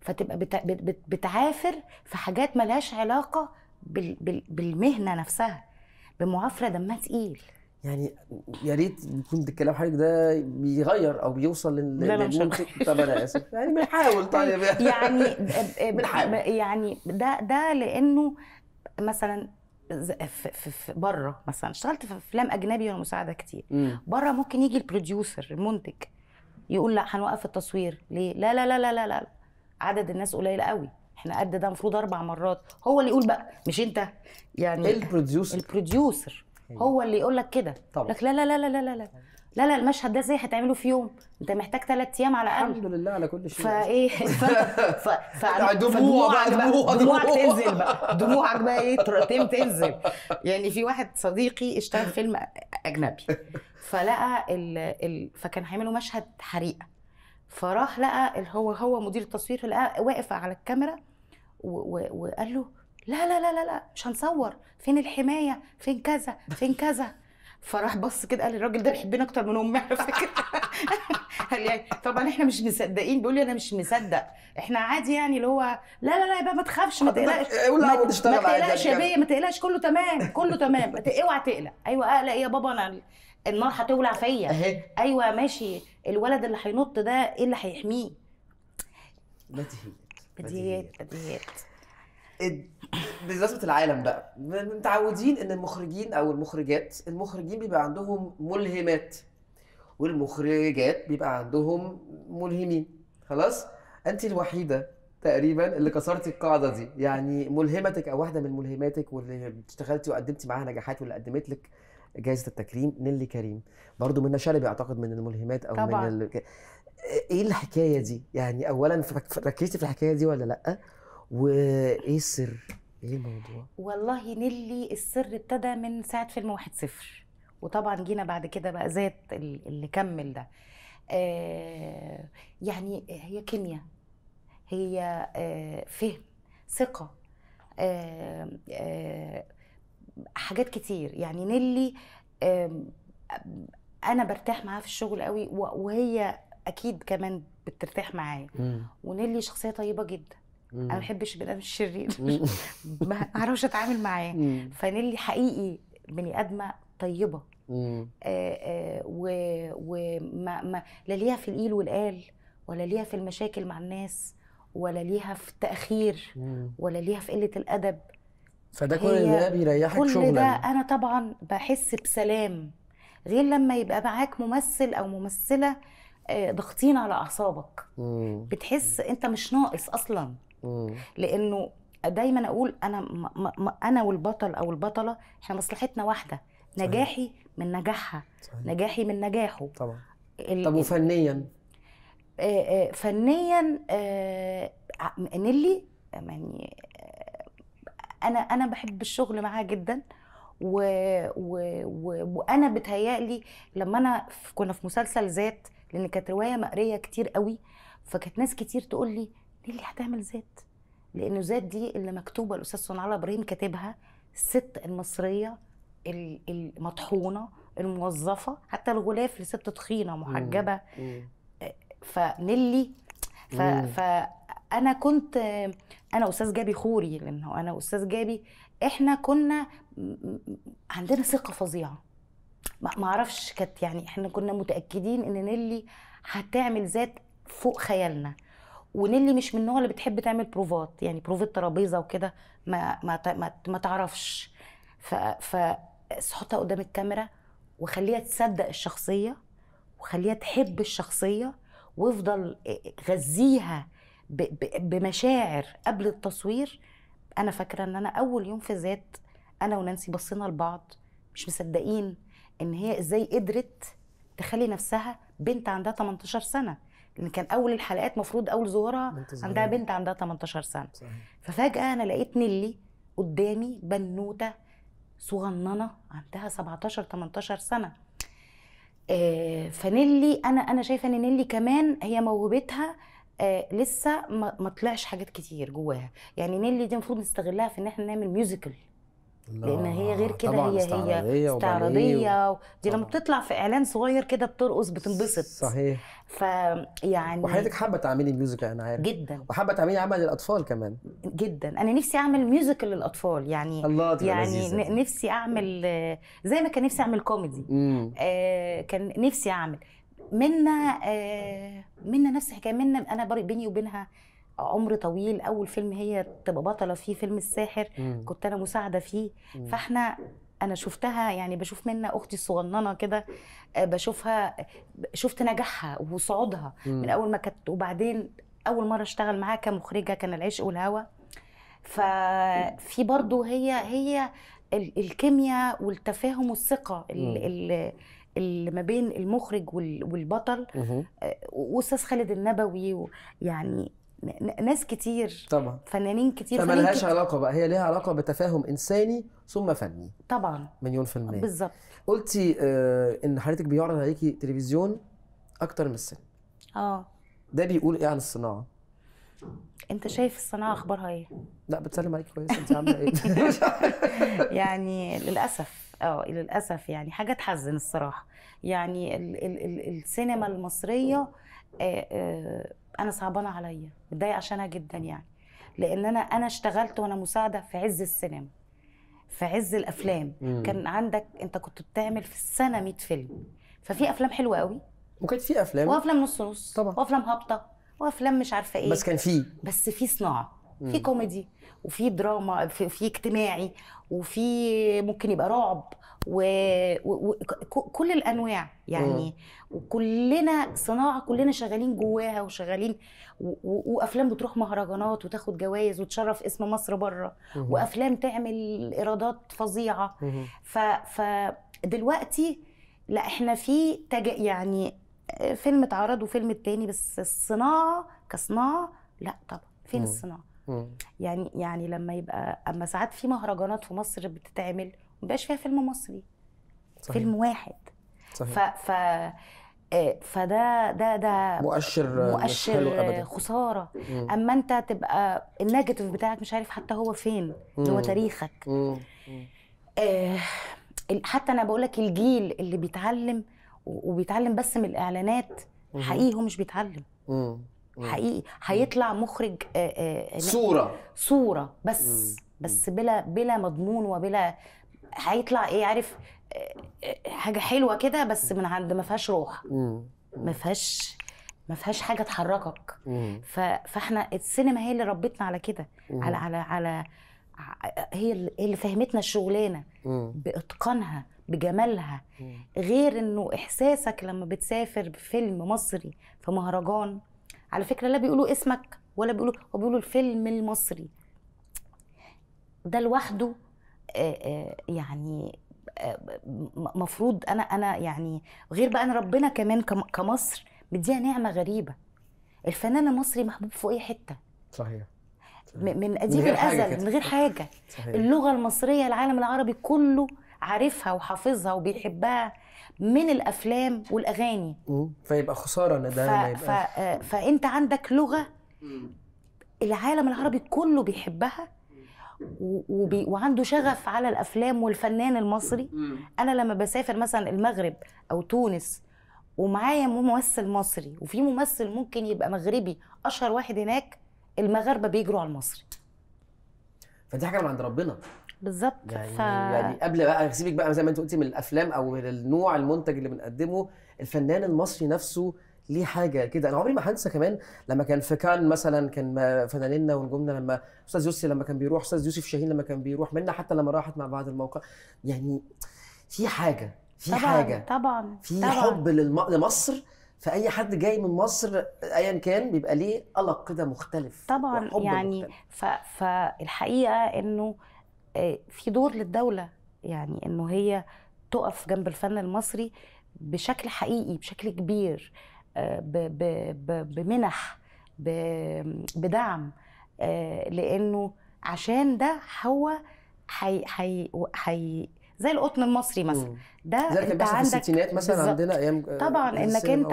فتبقى بت... بت... بتعافر في حاجات ملهاش علاقه بال... بال... بالمهنه نفسها بمعافره دمها تقيل يعني يا ريت يكون الكلام حضرتك ده بيغير او بيوصل لل لا لا طب انا اسف يعني بنحاول طيب يعني, يعني، بنحاول يعني ده ده لانه مثلا في, في بره مثلا اشتغلت في افلام اجنبي وانا مساعده كتير بره ممكن يجي البروديوسر المنتج يقول لا هنوقف التصوير ليه لا لا لا لا لا, لا. عدد الناس قليل قوي احنا قد ده المفروض اربع مرات هو اللي يقول بقى مش انت يعني البروديوسر البروديوسر هو اللي يقول لك كده طبعا لك لا لا لا لا لا لا لا لا المشهد ده ازاي هتعمله في يوم انت محتاج ثلاث ايام على الاقل الحمد لله على كل شيء فايه ف... ف... ف... دموعك بقى دموعك تنزل بقى دموعك بقى ايه تم تنزل يعني في واحد صديقي اشتغل فيلم اجنبي فلقى ال... ال... فكان هيعملوا مشهد حريقه فراح لقى هو هو مدير التصوير لقى واقف على الكاميرا و... و... وقال له لا لا لا لا لا مش هنصور فين الحمايه فين كذا فين كذا فراح بص كده قال الراجل ده بيحبني اكتر من امي على فكره قال يعني طبعا احنا مش مصدقين بيقول لي انا مش مصدق احنا عادي يعني اللي هو لا لا لا يا بابا ما تخافش ما تقلقش آه، ما تقلقش آه، يا يعني. بيه ما تقلقش كله تمام كله تمام اوعى تقلق ايوه اقلق ايه يا بابا انا النار هتولع فيا ايوه ماشي الولد اللي هينط ده ايه اللي هيحميه بديهيات بديهيات بديهيات بمناسبه العالم بقى متعودين ان المخرجين او المخرجات المخرجين بيبقى عندهم ملهمات والمخرجات بيبقى عندهم ملهمين خلاص انت الوحيده تقريبا اللي كسرتي القاعده دي يعني ملهمتك او واحده من ملهماتك واللي اشتغلتي وقدمتي معاها نجاحات واللي قدمت لك جائزه التكريم نيلي كريم برضو منى شلبي اعتقد من الملهمات او طبعا. من ال... ايه الحكايه دي يعني اولا ركزتي في الحكايه دي ولا لا وايه السر ايه الموضوع؟ والله نيلي السر ابتدى من ساعه فيلم واحد صفر وطبعا جينا بعد كده بقى ذات اللي كمل ده آه، يعني هي كيمياء هي آه، فهم ثقه آه، حاجات كتير يعني نيلي انا برتاح معاها في الشغل قوي وهي اكيد كمان بترتاح معايا ونيلي شخصيه طيبه جدا انا ما بحبش البني ادم الشرير ما اعرفش اتعامل معاه فنيلي حقيقي بني ادمه طيبه آه، آه، وما ما لا ليها في القيل والقال ولا ليها في المشاكل مع الناس ولا ليها في التاخير ولا ليها في قله الادب فده كل ده بيريحك شغلا كل ده انا طبعا بحس بسلام غير لما يبقى معاك ممثل او ممثله آه، ضاغطين على اعصابك بتحس انت مش ناقص اصلا لانه دايما اقول انا م- م- انا والبطل او البطله احنا مصلحتنا واحده نجاحي صحيح. من نجاحها صحيح. نجاحي من نجاحه طبعا ال- طب وفنيا آه، آه، فنيا آه، نيلي يعني انا انا بحب الشغل معاه جدا و... و... و... وانا بتهيألي لما انا كنا في مسلسل ذات لان كانت روايه مقريه كتير قوي فكانت ناس كتير تقول لي ليه اللي هتعمل ذات لانه ذات دي اللي مكتوبه الاستاذ صنعله ابراهيم كاتبها الست المصريه المطحونه الموظفه حتى الغلاف لست تخينه محجبه فنيلي ف... فانا كنت انا استاذ جابي خوري لانه انا استاذ جابي احنا كنا عندنا ثقه فظيعه ما اعرفش كانت يعني احنا كنا متاكدين ان نيلي هتعمل ذات فوق خيالنا ونيلي مش من النوع اللي بتحب تعمل بروفات يعني بروفة ترابيزه وكده ما ما ما, ما تعرفش ف ف حطها قدام الكاميرا وخليها تصدق الشخصيه وخليها تحب الشخصيه وافضل غذيها بمشاعر قبل التصوير انا فاكره ان انا اول يوم في ذات انا ونانسي بصينا لبعض مش مصدقين ان هي ازاي قدرت تخلي نفسها بنت عندها 18 سنه لان كان اول الحلقات مفروض اول ظهورها عندها بنت عندها 18 سنه صحيح. ففجاه انا لقيت نيلي قدامي بنوته صغننه عندها 17 18 سنه آه فنيلي انا انا شايفه ان نيلي كمان هي موهبتها آه لسه ما طلعش حاجات كتير جواها يعني نيلي دي المفروض نستغلها في ان احنا نعمل ميوزيكال لان هي غير كده هي هي استعراضيه, استعراضيه و... دي لما بتطلع في اعلان صغير كده بترقص بتنبسط صحيح فيعني وحضرتك حابه تعملي ميوزيكال انا عارف جدا وحابه تعملي عمل للاطفال كمان جدا انا نفسي اعمل ميوزيكال للاطفال يعني الله يعني لزيزة. نفسي اعمل زي ما كان نفسي اعمل كوميدي آه كان نفسي اعمل منا آه منا نفس الحكايه منا انا بيني وبينها عمر طويل اول فيلم هي تبقى بطله فيه فيلم الساحر مم. كنت انا مساعده فيه مم. فاحنا انا شفتها يعني بشوف منها اختي الصغننه كده آه، بشوفها شفت نجاحها وصعودها مم. من اول ما كانت وبعدين اول مره اشتغل معاها كمخرجه كان العشق والهوى ففي برضو هي هي الكيمياء والتفاهم والثقه اللي اللي ما بين المخرج والبطل آه، واستاذ خالد النبوي يعني ناس كتير طبعا فنانين كتير فما لهاش علاقه بقى هي ليها علاقه بتفاهم انساني ثم فني طبعا مليون في المية بالظبط قلتي آه ان حضرتك بيعرض عليكي تلفزيون اكتر من السينما اه ده بيقول ايه عن الصناعه؟ انت شايف الصناعه اخبارها ايه؟ لا بتسلم عليك كويس انت عامله ايه؟ يعني للاسف اه للاسف يعني حاجه تحزن الصراحه يعني ال ال ال السينما المصريه آه آه انا صعبانه عليا متضايقه عشانها جدا يعني لان انا انا اشتغلت وانا مساعده في عز السينما في عز الافلام مم. كان عندك انت كنت بتعمل في السنه 100 فيلم ففي افلام حلوه قوي وكانت في افلام وافلام نص نص طبعا وافلام هابطه وافلام مش عارفه ايه بس كان في بس في صناعه في كوميدي وفي دراما في, في اجتماعي وفي ممكن يبقى رعب وكل الانواع يعني وكلنا صناعه كلنا شغالين جواها وشغالين وافلام بتروح مهرجانات وتاخد جوائز وتشرف اسم مصر بره وافلام تعمل ايرادات فظيعه ف... فدلوقتي لا احنا في تج... يعني آه، فيلم اتعرض وفيلم التاني بس الصناعه كصناعه لا طبعا فين الصناعه يعني يعني لما يبقى اما ساعات في مهرجانات في مصر بتتعمل مبقاش فيها فيلم مصري صحيح. فيلم واحد صحيح. ف, ف... آه، فده ده ده مؤشر مؤشر خساره مم. اما انت تبقى النيجاتيف بتاعك مش عارف حتى هو فين اللي هو تاريخك مم. آه، حتى انا بقول لك الجيل اللي بيتعلم وبيتعلم بس من الاعلانات حقيقي هو مش بيتعلم حقيقي هيطلع مخرج آه، صوره صوره بس بس بلا بلا مضمون وبلا هيطلع ايه عارف حاجه حلوه كده بس من عند ما فيهاش روح ما فيهاش ما فيهاش حاجه تحركك ف... فاحنا السينما هي اللي ربتنا على كده على على على هي اللي فهمتنا الشغلانه باتقانها بجمالها غير انه احساسك لما بتسافر بفيلم مصري في مهرجان على فكره لا بيقولوا اسمك ولا بيقولوا بيقولوا الفيلم المصري ده لوحده آه، آه، يعني آه، مفروض انا انا يعني غير بقى ان ربنا كمان كمصر مديها نعمه غريبه الفنان المصري محبوب في اي حته صحيح من قديم الازل من غير حاجه صحيح. اللغه المصريه العالم العربي كله عارفها وحافظها وبيحبها من الافلام والاغاني فيبقى خساره ان ده ما يبقاش فانت عندك لغه العالم العربي كله بيحبها وبي وعنده شغف على الافلام والفنان المصري انا لما بسافر مثلا المغرب او تونس ومعايا ممثل مصري وفي ممثل ممكن يبقى مغربي اشهر واحد هناك المغاربه بيجروا على المصري فدي حاجه من عند ربنا بالظبط يعني, ف... يعني قبل بقى سيبك بقى زي ما انت قلتي من الافلام او النوع المنتج اللي بنقدمه الفنان المصري نفسه ليه حاجه كده انا عمري ما هنسى كمان لما كان في كان مثلا كان فنانيننا ونجومنا لما استاذ يوسف لما كان بيروح استاذ يوسف شاهين لما كان بيروح منا حتى لما راحت مع بعض الموقع يعني في حاجه في طبعًا حاجه طبعا في طبعًا. حب للم... لمصر فاي حد جاي من مصر ايا كان بيبقى ليه قلق كده مختلف طبعا يعني ف... فالحقيقه انه آه، في دور للدوله يعني انه هي تقف جنب الفن المصري بشكل حقيقي بشكل كبير بمنح بدعم آه، لانه عشان ده هو حي حي حي زي القطن المصري مثلا ده زي انت عندك آه، في الستينات مثلا بالزبط. عندنا ايام طبعا انك انت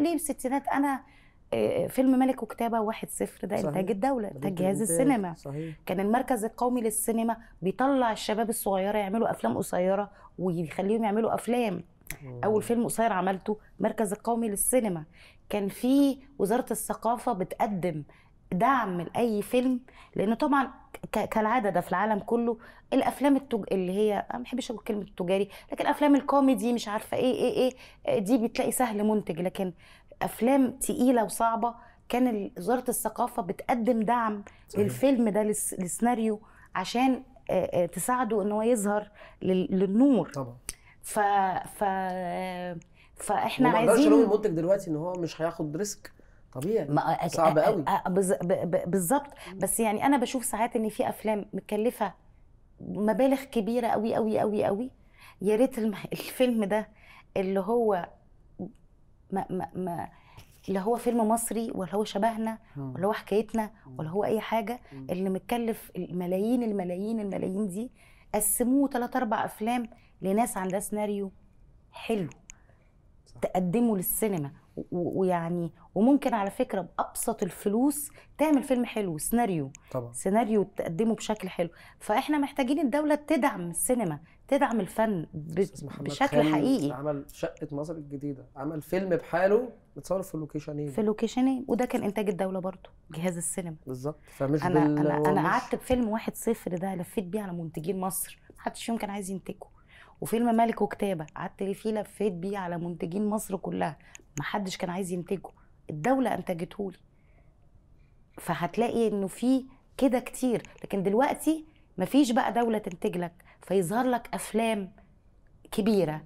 ليه الستينات انا آه، فيلم ملك وكتابه واحد صفر ده انتاج الدوله انتاج جهاز السينما صحيح. كان المركز القومي للسينما بيطلع الشباب الصغيره يعملوا افلام قصيره ويخليهم يعملوا افلام اول فيلم قصير عملته مركز القومي للسينما كان في وزاره الثقافه بتقدم دعم لاي فيلم لان طبعا كالعاده ده في العالم كله الافلام التج... اللي هي ما بحبش اقول كلمه تجاري لكن افلام الكوميدي مش عارفه ايه ايه ايه دي بتلاقي سهل منتج لكن افلام تقيله وصعبه كان وزاره الثقافه بتقدم دعم صحيح. للفيلم ده للسيناريو عشان تساعده ان هو يظهر للنور طبعا ف ف فاحنا عايزين ما المنتج دلوقتي ان هو مش هياخد ريسك طبيعي ما صعب قوي بالظبط بس يعني انا بشوف ساعات ان في افلام متكلفه مبالغ كبيره قوي قوي قوي قوي يا ريت الفيلم ده اللي هو ما ما ما لا هو فيلم مصري ولا هو شبهنا ولا هو حكايتنا ولا هو اي حاجه اللي متكلف الملايين الملايين الملايين دي قسموه ثلاث اربع افلام لناس عندها سيناريو حلو تقدمه للسينما ويعني وممكن على فكره بابسط الفلوس تعمل فيلم حلو سيناريو طبعا. سيناريو تقدمه بشكل حلو فاحنا محتاجين الدوله تدعم السينما تدعم الفن بشكل حقيقي عمل شقه مصر الجديده عمل فيلم بحاله متصور في لوكيشنين في لوكيشنين إيه؟ وده كان انتاج الدوله برضه جهاز السينما بالظبط فمش انا بال... انا, أنا قعدت بفيلم واحد صفر ده لفيت بيه على منتجين مصر محدش يوم كان عايز ينتجه وفيلم ملك وكتابه قعدت فيه لفيت بيه على منتجين مصر كلها ما حدش كان عايز ينتجه الدوله انتجته لي فهتلاقي انه في كده كتير لكن دلوقتي مفيش بقى دوله تنتج لك فيظهر لك افلام كبيره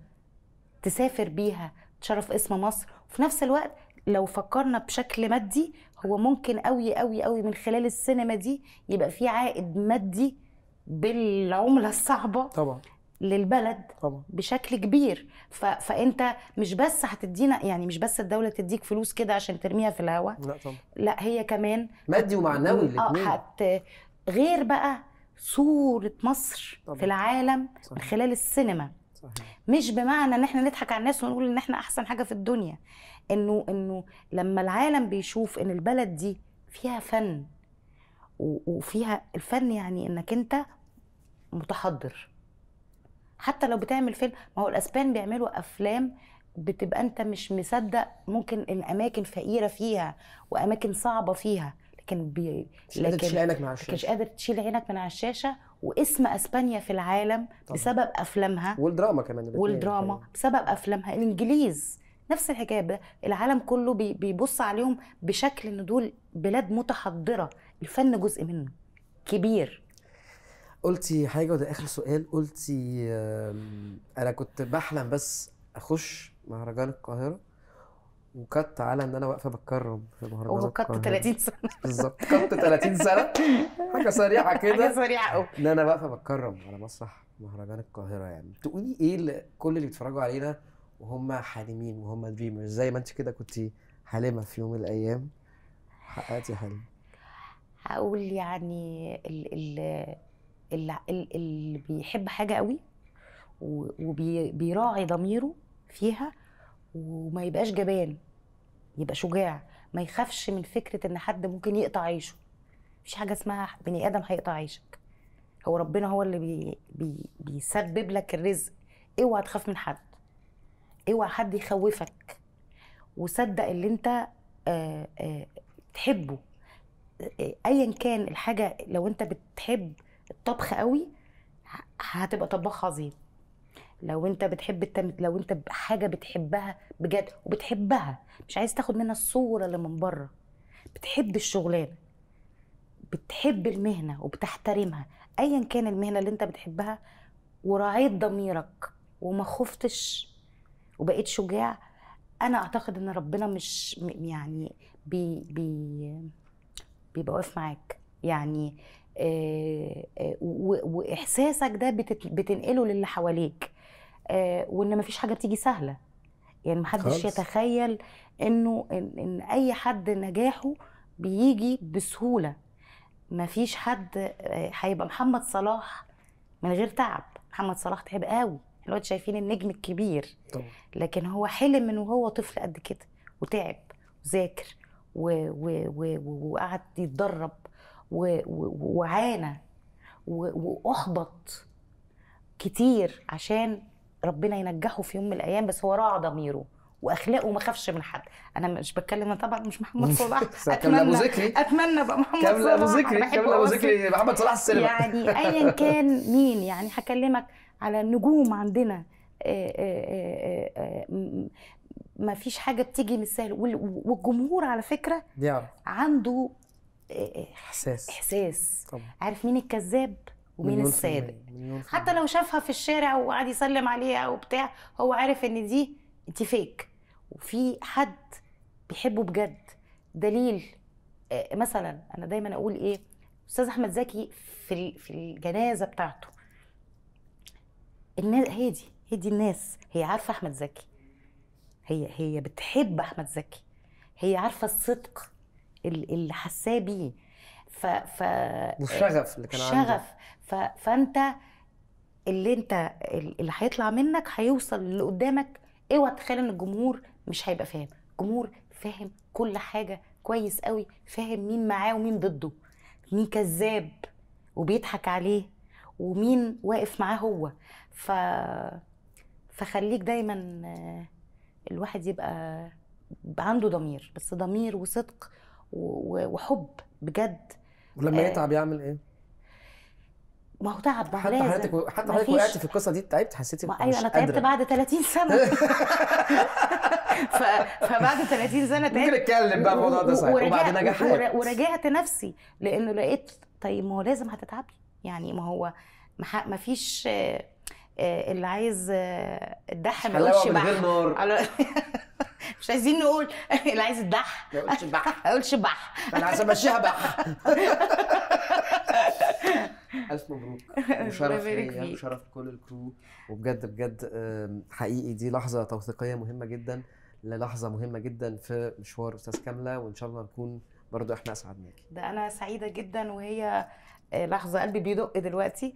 تسافر بيها تشرف اسم مصر وفي نفس الوقت لو فكرنا بشكل مادي هو ممكن قوي قوي قوي من خلال السينما دي يبقى في عائد مادي بالعمله الصعبه طبعا للبلد طبعا. بشكل كبير ف... فانت مش بس هتدينا يعني مش بس الدوله تديك فلوس كده عشان ترميها في الهواء لا طبعا لا هي كمان مادي ومعنوي الاثنين اه هت... غير بقى صوره مصر طبعا. في العالم صحيح. من خلال السينما صحيح. مش بمعنى ان احنا نضحك على الناس ونقول ان احنا احسن حاجه في الدنيا انه انه لما العالم بيشوف ان البلد دي فيها فن وفيها الفن يعني انك انت متحضر حتى لو بتعمل فيلم ما هو الاسبان بيعملوا افلام بتبقى انت مش مصدق ممكن الاماكن فقيره فيها واماكن صعبه فيها لكن بي... مش لكن تشيل عينك من على الشاشه مش قادر تشيل عينك من على الشاشه واسم اسبانيا في العالم طبعا. بسبب افلامها والدراما كمان والدراما كمان. بسبب افلامها الانجليز نفس الحكايه العالم كله بيبص عليهم بشكل ان دول بلاد متحضره الفن جزء منه كبير قلتي حاجه وده اخر سؤال قلتي انا كنت بحلم بس اخش مهرجان القاهره وكت على ان انا واقفه بتكرم في مهرجان القاهرة وكت 30 سنه بالظبط كت 30 سنه حاجه سريعه كده حاجه سريعه أوي ان انا واقفه بتكرم على مسرح مهرجان القاهره يعني تقولي ايه لكل اللي بيتفرجوا علينا وهم حالمين وهم دريمرز زي ما انت كده كنت حالمه في يوم من الايام حققتي حلم هقول يعني ال ال اللي, اللي بيحب حاجه قوي وبيراعي ضميره فيها وما يبقاش جبان يبقى شجاع ما يخافش من فكره ان حد ممكن يقطع عيشه مفيش حاجه اسمها بني ادم هيقطع عيشك هو ربنا هو اللي بي بي بيسبب لك الرزق اوعى تخاف من حد اوعى حد يخوفك وصدق اللي انت آه، آه، تحبه آه، ايا كان الحاجه لو انت بتحب الطبخ قوي هتبقى طباخ عظيم لو انت بتحب التم... لو انت حاجه بتحبها بجد وبتحبها مش عايز تاخد منها الصوره اللي من بره بتحب الشغلانه بتحب المهنه وبتحترمها ايا كان المهنه اللي انت بتحبها وراعيت ضميرك وما خفتش وبقيت شجاع انا اعتقد ان ربنا مش يعني بي بي بيبقى واقف معاك يعني آه، آه، واحساسك ده بتنقله للي حواليك آه، وان مفيش حاجه بتيجي سهله يعني محدش يتخيل انه إن, اي حد نجاحه بيجي بسهوله مفيش حد هيبقى محمد صلاح من غير تعب محمد صلاح تعب قوي احنا دلوقتي شايفين النجم الكبير طبعا. لكن هو حلم من وهو طفل قد كده وتعب وذاكر وقعد يتدرب وعانى واحبط كتير عشان ربنا ينجحه في يوم من الايام بس هو راعى ضميره واخلاقه ما خافش من حد انا مش بتكلم طبعا مش محمد صلاح اتمنى ابو ذكري اتمنى بقى محمد صلاح كامل ابو ذكري كامل ابو ذكري محمد صلاح السينما يعني ايا كان مين يعني هكلمك على النجوم عندنا آه، آه، آه، ما فيش حاجه بتيجي من السهل والجمهور على فكره عنده احساس احساس طبعا. عارف مين الكذاب ومين الصادق حتى لو شافها في الشارع وقعد يسلم عليها وبتاع هو عارف ان دي انت فيك وفي حد بيحبه بجد دليل آه، مثلا انا دايما اقول ايه استاذ احمد زكي في في الجنازه بتاعته الناس هي دي هي دي الناس هي عارفه احمد زكي هي هي بتحب احمد زكي هي عارفه الصدق اللي حساه بيه ف ف والشغف اللي كان الشغف ف... فانت اللي انت اللي هيطلع منك هيوصل اللي قدامك اوعى تخيل ان الجمهور مش هيبقى فاهم الجمهور فاهم كل حاجه كويس قوي فاهم مين معاه ومين ضده مين كذاب وبيضحك عليه ومين واقف معاه هو ف فخليك دايما آه، الواحد يبقى عنده ضمير بس ضمير وصدق وحب بجد ولما آه يتعب يعمل ايه؟ ما هو تعب حتى حضرتك حتى حضرتك وقعتي في القصه دي تعبت حسيتي ما ايوه انا تعبت بعد 30 سنه ف... فبعد 30 سنه تعبت ممكن اتكلم بقى الموضوع ده صحيح وبعد نجاحات وراجعت نفسي لانه لقيت طيب ما هو لازم هتتعبي يعني ما هو ما فيش آه، آه، اللي عايز الدح ما يقولش بح نار مش عايزين نقول اللي عايز الدح ما يقولش بح ما يقولش بح انا عايز امشيها بح الف مبروك وشرف ليا وشرف كل الكرو وبجد بجد حقيقي دي لحظه توثيقيه مهمه جدا للحظه مهمه جدا في مشوار استاذ كامله وان شاء الله نكون برضو احنا اسعدناك ده انا سعيده جدا وهي آه، لحظه قلبي بيدق دلوقتي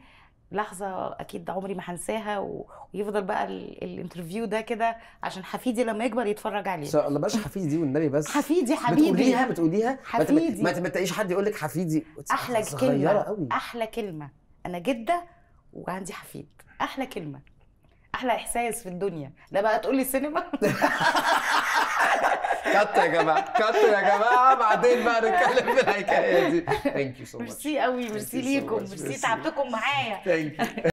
لحظه اكيد عمري ما هنساها و... ويفضل بقى ال... الانترفيو ده كده عشان حفيدي لما يكبر يتفرج عليه لا ما بقاش حفيدي والنبي بس حفيدي حبيبي بتقوليها بتقوليها حفيدي ما, تلاقيش حد يقول لك حفيدي احلى كلمه قوي. احلى كلمه انا جده وعندي حفيد احلى كلمه احلى احساس في الدنيا ده بقى تقولي سينما كات يا جماعه كات يا جماعه بعدين بقى نتكلم في الحكايه دي ثانك يو سو ماتش ميرسي قوي ميرسي ليكم ميرسي تعبتكم معايا ثانك يو